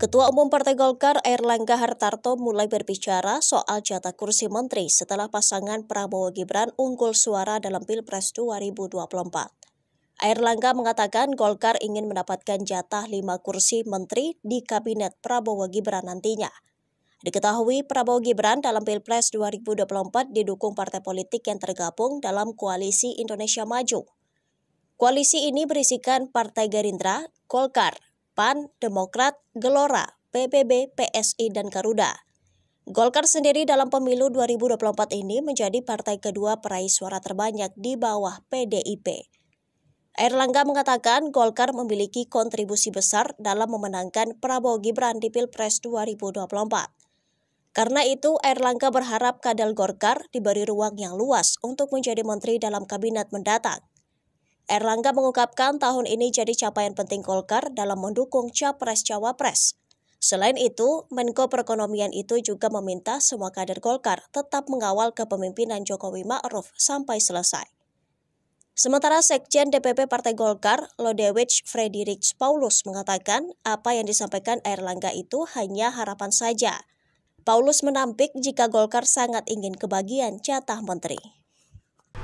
Ketua Umum Partai Golkar Erlangga Hartarto mulai berbicara soal jatah kursi menteri setelah pasangan Prabowo Gibran unggul suara dalam Pilpres 2024. Erlangga mengatakan Golkar ingin mendapatkan jatah 5 kursi menteri di kabinet Prabowo Gibran nantinya. Diketahui Prabowo Gibran dalam Pilpres 2024 didukung partai politik yang tergabung dalam koalisi Indonesia Maju. Koalisi ini berisikan Partai Gerindra, Golkar, PAN, Demokrat, Gelora, PBB, PSI, dan Garuda. Golkar sendiri dalam pemilu 2024 ini menjadi partai kedua peraih suara terbanyak di bawah PDIP. Erlangga mengatakan Golkar memiliki kontribusi besar dalam memenangkan Prabowo Gibran di Pilpres 2024. Karena itu, Erlangga berharap kadal Golkar diberi ruang yang luas untuk menjadi menteri dalam kabinet mendatang. Erlangga mengungkapkan tahun ini jadi capaian penting Golkar dalam mendukung Capres-Cawapres. Selain itu, Menko Perekonomian itu juga meminta semua kader Golkar tetap mengawal kepemimpinan Jokowi Ma'ruf sampai selesai. Sementara Sekjen DPP Partai Golkar, Lodewich Frederich Paulus mengatakan apa yang disampaikan Erlangga itu hanya harapan saja. Paulus menampik jika Golkar sangat ingin kebagian jatah menteri.